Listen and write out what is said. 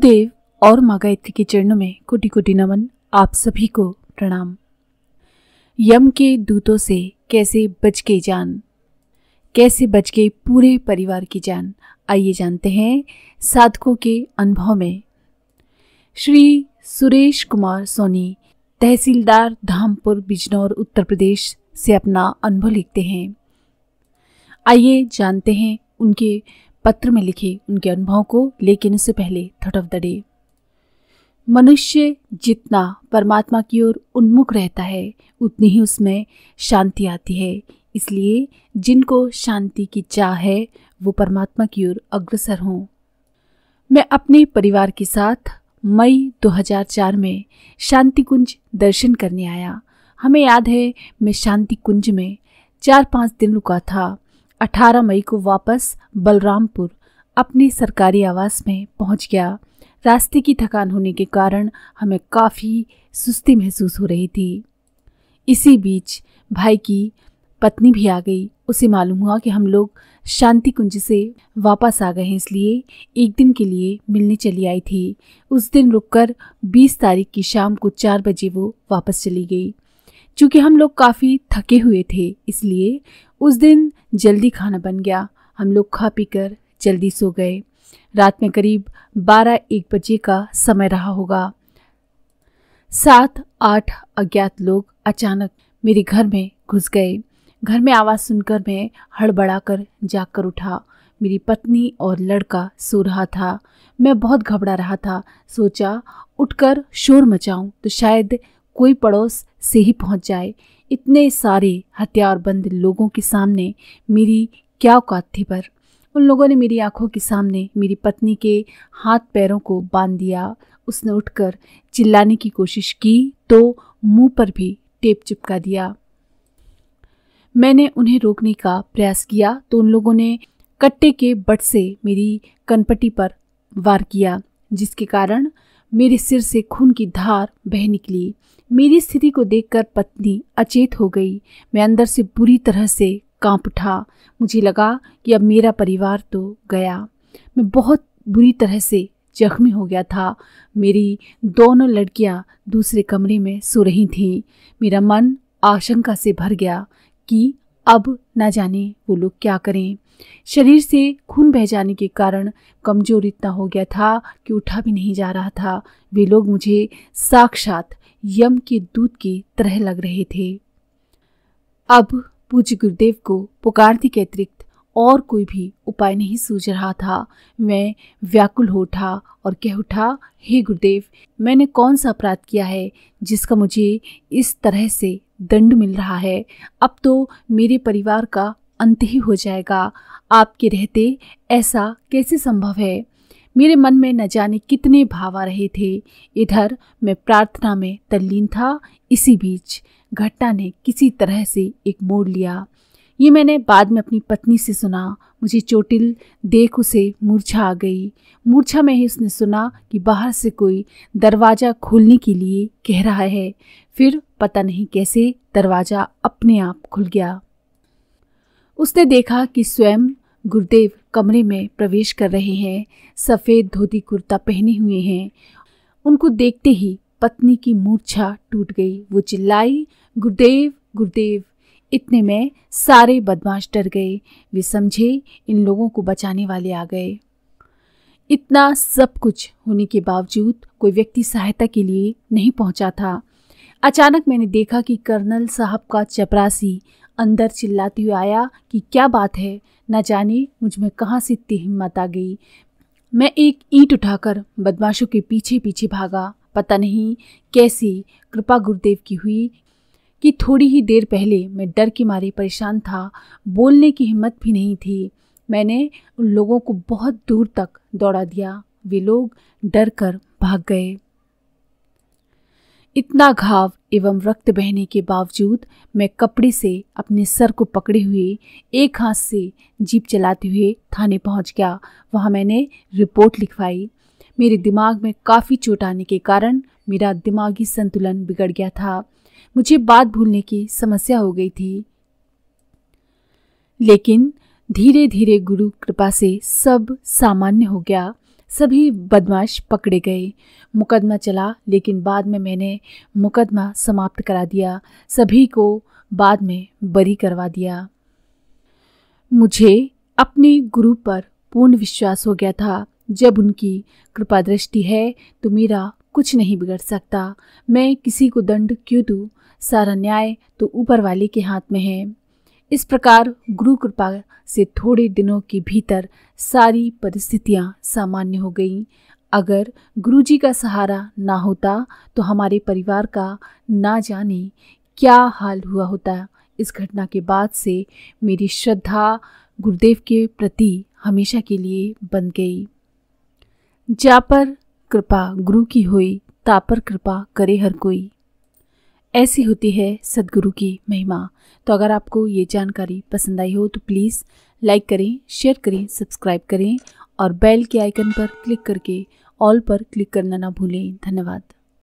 गुरुदेव और माँ गायत्री के चरणों में कोटि कोटि नमन आप सभी को प्रणाम यम के दूतों से कैसे बच गई जान कैसे बच गई पूरे परिवार की जान आइए जानते हैं साधकों के अनुभव में श्री सुरेश कुमार सोनी तहसीलदार धामपुर बिजनौर उत्तर प्रदेश से अपना अनुभव लिखते हैं आइए जानते हैं उनके पत्र में लिखे उनके अनुभव को लेकिन इससे पहले थटव दड़े मनुष्य जितना परमात्मा की ओर उन्मुख रहता है उतनी ही उसमें शांति आती है इसलिए जिनको शांति की चाह है वो परमात्मा की ओर अग्रसर हों मैं अपने परिवार के साथ मई 2004 में शांति कुंज दर्शन करने आया हमें याद है मैं शांति कुंज में चार पाँच दिन रुका था 18 मई को वापस बलरामपुर अपनी सरकारी आवास में पहुंच गया रास्ते की थकान होने के कारण हमें काफ़ी सुस्ती महसूस हो रही थी इसी बीच भाई की पत्नी भी आ गई उसे मालूम हुआ कि हम लोग शांति कुंज से वापस आ गए हैं इसलिए एक दिन के लिए मिलने चली आई थी उस दिन रुककर 20 तारीख की शाम को चार बजे वो वापस चली गई चूँकि हम लोग काफ़ी थके हुए थे इसलिए उस दिन जल्दी खाना बन गया हम लोग खा पी कर जल्दी सो गए रात में करीब बारह एक बजे का समय रहा होगा सात आठ अज्ञात लोग अचानक मेरे घर में घुस गए घर में आवाज़ सुनकर मैं हड़बड़ा कर जाग कर उठा मेरी पत्नी और लड़का सो रहा था मैं बहुत घबरा रहा था सोचा उठकर शोर मचाऊं तो शायद कोई पड़ोस से ही पहुंच जाए इतने सारे हथियारबंद लोगों के सामने मेरी क्या औकात थी पर उन लोगों ने मेरी आंखों के सामने मेरी पत्नी के हाथ पैरों को बांध दिया उसने उठकर चिल्लाने की कोशिश की तो मुंह पर भी टेप चिपका दिया मैंने उन्हें रोकने का प्रयास किया तो उन लोगों ने कट्टे के बट से मेरी कनपट्टी पर वार किया जिसके कारण मेरे सिर से खून की धार बह निकली मेरी स्थिति को देखकर पत्नी अचेत हो गई मैं अंदर से बुरी तरह से कांप उठा मुझे लगा कि अब मेरा परिवार तो गया मैं बहुत बुरी तरह से जख्मी हो गया था मेरी दोनों लड़कियां दूसरे कमरे में सो रही थीं मेरा मन आशंका से भर गया कि अब ना जाने वो लोग क्या करें शरीर से खून बह जाने के कारण कमज़ोर इतना हो गया था कि उठा भी नहीं जा रहा था वे लोग मुझे साक्षात यम के दूध की तरह लग रहे थे अब पूज्य गुरुदेव को पुकारने के अतिरिक्त और कोई भी उपाय नहीं सूझ रहा था मैं व्याकुल हो उठा और कह उठा हे गुरुदेव मैंने कौन सा अपराध किया है जिसका मुझे इस तरह से दंड मिल रहा है अब तो मेरे परिवार का अंत ही हो जाएगा आपके रहते ऐसा कैसे संभव है मेरे मन में न जाने कितने भाव आ रहे थे इधर मैं प्रार्थना में तल्लीन था इसी बीच घटना ने किसी तरह से एक मोड़ लिया ये मैंने बाद में अपनी पत्नी से सुना मुझे चोटिल देख उसे मूर्छा आ गई मूर्छा में ही उसने सुना कि बाहर से कोई दरवाज़ा खोलने के लिए कह रहा है फिर पता नहीं कैसे दरवाज़ा अपने आप खुल गया उसने देखा कि स्वयं गुरुदेव कमरे में प्रवेश कर रहे हैं सफ़ेद धोती कुर्ता पहने हुए हैं उनको देखते ही पत्नी की मूर्छा टूट गई वो चिल्लाई गुरुदेव गुरुदेव इतने में सारे बदमाश डर गए वे समझे इन लोगों को बचाने वाले आ गए इतना सब कुछ होने के बावजूद कोई व्यक्ति सहायता के लिए नहीं पहुंचा था अचानक मैंने देखा कि कर्नल साहब का चपरासी अंदर चिल्लाते हुए आया कि क्या बात है न जाने मुझ में कहाँ से इतनी हिम्मत आ गई मैं एक ईंट उठाकर बदमाशों के पीछे पीछे भागा पता नहीं कैसी कृपा गुरुदेव की हुई कि थोड़ी ही देर पहले मैं डर के मारे परेशान था बोलने की हिम्मत भी नहीं थी मैंने उन लोगों को बहुत दूर तक दौड़ा दिया वे लोग डर कर भाग गए इतना घाव एवं रक्त बहने के बावजूद मैं कपड़े से अपने सर को पकड़े हुए एक हाथ से जीप चलाते हुए थाने पहुंच गया वहां मैंने रिपोर्ट लिखवाई मेरे दिमाग में काफ़ी चोट आने के कारण मेरा दिमागी संतुलन बिगड़ गया था मुझे बात भूलने की समस्या हो गई थी लेकिन धीरे धीरे गुरु कृपा से सब सामान्य हो गया सभी बदमाश पकड़े गए मुकदमा चला लेकिन बाद में मैंने मुकदमा समाप्त करा दिया सभी को बाद में बरी करवा दिया मुझे अपने गुरु पर पूर्ण विश्वास हो गया था जब उनकी कृपा दृष्टि है तो मेरा कुछ नहीं बिगड़ सकता मैं किसी को दंड क्यों दूँ सारा न्याय तो ऊपर वाले के हाथ में है इस प्रकार गुरु कृपा से थोड़े दिनों के भीतर सारी परिस्थितियां सामान्य हो गईं अगर गुरुजी का सहारा ना होता तो हमारे परिवार का ना जाने क्या हाल हुआ होता इस घटना के बाद से मेरी श्रद्धा गुरुदेव के प्रति हमेशा के लिए बन गई जापर कृपा गुरु की होई तापर कृपा करे हर कोई ऐसी होती है सदगुरु की महिमा तो अगर आपको ये जानकारी पसंद आई हो तो प्लीज़ लाइक करें शेयर करें सब्सक्राइब करें और बेल के आइकन पर क्लिक करके ऑल पर क्लिक करना ना भूलें धन्यवाद